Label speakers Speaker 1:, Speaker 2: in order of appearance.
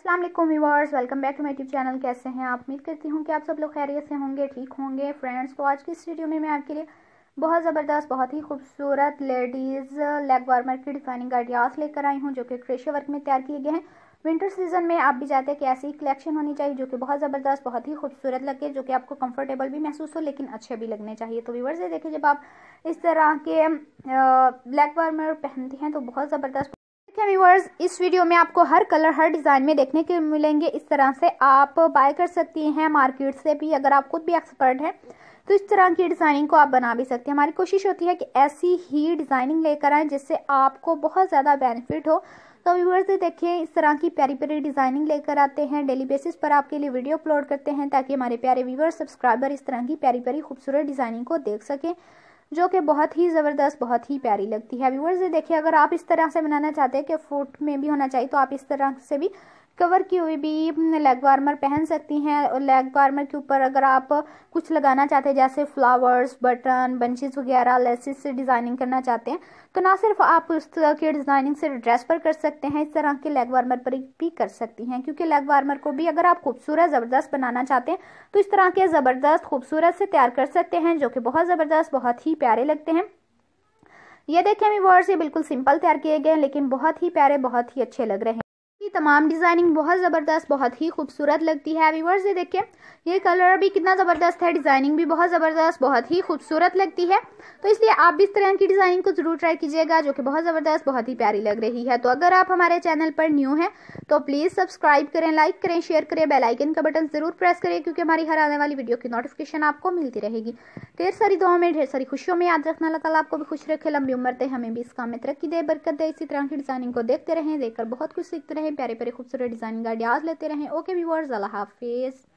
Speaker 1: असलम वालेकुम welcome back to my YouTube channel कैसे हैं आप उम्मीद करती हूँ कि आप सब लोग खैरियत से होंगे ठीक होंगे फ्रेंड्स तो आज की इस वीडियो में मैं आपके लिए बहुत ज़बरदस्त बहुत ही खूबसूरत लेडीज़ लेग वार्मर की डिज़ाइनिंग आइडियाज़ लेकर आई हूँ जो कि क्रेशे वर्क में तैयार किए गए हैं विंटर सीजन में आप भी चाहते हैं कि ऐसी कलेक्शन होनी चाहिए जो कि बहुत ज़बरदस्त बहुत ही खूबसूरत लगे जो कि आपको कंफर्टेबल भी महसूस हो लेकिन अच्छे भी लगने चाहिए तो व्यूवर्स ये देखिए जब आप इस तरह के ब्लैक वार्मर पहनते हैं तो बहुत ज़बरदस्त देखिए व्यूवर्स इस वीडियो में आपको हर कलर हर डिज़ाइन में देखने के मिलेंगे इस तरह से आप बाय कर सकती हैं मार्केट से भी अगर आप खुद भी एक्सपर्ट हैं तो इस तरह की डिज़ाइनिंग को आप बना भी सकते हैं हमारी कोशिश होती है कि ऐसी ही डिज़ाइनिंग लेकर आएँ जिससे आपको बहुत ज़्यादा बेनिफिट हो तो व्यूवर्स देखिए इस तरह की प्यारी प्यारी डिज़ाइनिंग लेकर आते हैं डेली बेसिस पर आपके लिए वीडियो अपलोड करते हैं ताकि हमारे प्यारे व्यूअर्स सब्सक्राइबर इस तरह की प्यारी प्यारी खूबसूरत डिज़ाइनिंग को देख सकें जो कि बहुत ही ज़बरदस्त बहुत ही प्यारी लगती है व्यूवर्स देखिए अगर आप इस तरह से बनाना चाहते हैं कि फ्रूट में भी होना चाहिए तो आप इस तरह से भी कवर की हुई भी लेग वार्मर हम्म, पहन सकती हैं और लेग वार्मर के ऊपर अगर आप कुछ लगाना चाहते हैं जैसे फ्लावर्स बटन बंचेस वगैरह लेसिस से डिज़ाइनिंग करना चाहते हैं तो ना सिर्फ आप उस तरह की डिज़ाइनिंग से ड्रेस पर कर सकते हैं इस तरह के लेग वार्मर पर भी कर सकती हैं क्योंकि लेग वार्मर को भी अगर आप खूबसूरत ज़बरदस्त बनाना चाहते हैं तो इस तरह के ज़बरदस्त खूबसूरत से तैयार कर सकते हैं जो कि बहुत ज़बरदस्त बहुत ही प्यारे लगते हैं ये देखें वर्ड्स ये बिल्कुल सिंपल तैयार किए गए हैं लेकिन बहुत ही प्यारे बहुत ही अच्छे लग रहे हैं तमाम डिज़ाइनिंग बहुत ज़बरदस्त बहुत ही खूबसूरत लगती है व्यूवर्स ये देखिए ये कलर भी कितना ज़बरदस्त है डिज़ाइनिंग भी बहुत ज़बरदस्त बहुत ही खूबसूरत लगती है तो इसलिए आप भी इस तरह की डिज़ाइनिंग को ज़रूर ट्राई कीजिएगा जो कि बहुत ज़बरदस्त बहुत ही प्यारी लग रही है तो अगर आप हमारे चैनल पर न्यू हैं तो प्लीज़ सब्सक्राइब करें लाइक करें शेयर करें बेलाइकन का बटन ज़रूर प्रेस करें क्योंकि हमारी हर आने वाली वीडियो की नोटिफिकेशन आपको मिलती रहेगी ढेर सारी दुआ में ढेर सारी खुशियों में याद रखना अल्लाह आपको भी खुश रखे लंबी उम्र दे हमें भी इस काम में तरक्की दे बरकत दे इसी तरह की डिज़ाइनिंग को देखते रहें देखकर बहुत कुछ सीखते रहें प्यारे प्यारे खूबसूरत डिज़ाइनिंग आइडियाज़ लेते रहें ओके व्यूअर्स अल्लाह हाफिज़